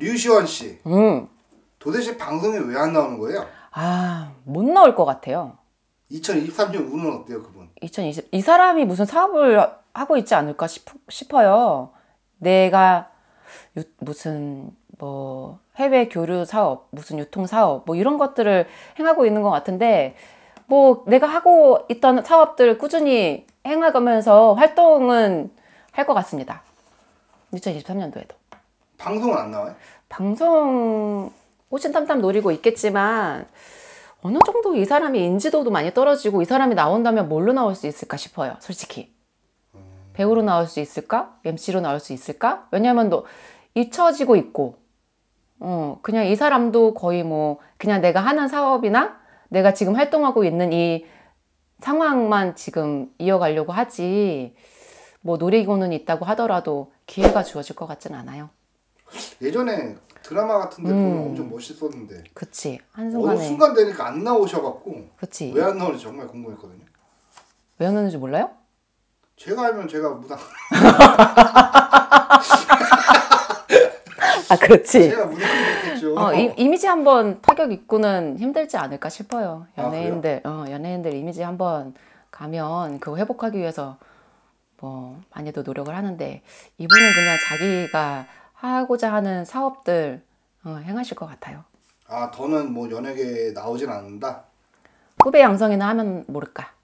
류시원 씨. 음. 도대체 방송에 왜 안 나오는 거예요? 아, 못 나올 것 같아요. 2023년 운은 어때요, 그분? 2020, 이 사람이 무슨 사업을 하고 있지 않을까 싶, 싶어요. 내가 유, 무슨 뭐 해외 교류 사업, 무슨 유통 사업, 뭐 이런 것들을 행하고 있는 것 같은데, 뭐 내가 하고 있던 사업들 꾸준히 행하면서 활동은 할 것 같습니다. 2023년도에도. 방송은 안 나와요? 방송 호신탐탐 노리고 있겠지만 어느 정도 이 사람이 인지도도 많이 떨어지고 이 사람이 나온다면 뭘로 나올 수 있을까 싶어요 솔직히 배우로 나올 수 있을까? MC로 나올 수 있을까? 왜냐면 너 잊혀지고 있고 어, 그냥 이 사람도 거의 뭐 그냥 내가 하는 사업이나 내가 지금 활동하고 있는 이 상황만 지금 이어가려고 하지 뭐 노리고는 있다고 하더라도 기회가 주어질 것 같진 않아요. 예전에 드라마 같은데 음. 보면 엄청 멋있었는데. 그치. 한순간에. 어느 순간 되니까 안 나오셔갖고. 그치. 왜 안 나오는지 정말 궁금했거든요. 왜 안 나오는지 몰라요? 제가 알면 제가 무당. 아 그렇지. 제가 무당이겠죠. 어, 이, 미지 한 번 타격 입고는 힘들지 않을까 싶어요. 아, 연예인들, 아, 어, 연예인들 이미지 한번 가면 그거 회복하기 위해서 뭐 많이도 노력을 하는데 이분은 그냥 자기가 하고자 하는 사업들 어, 행하실 것 같아요. 아, 더는 뭐 연예계에 나오진 않는다? 후배 양성이나 하면 모를까.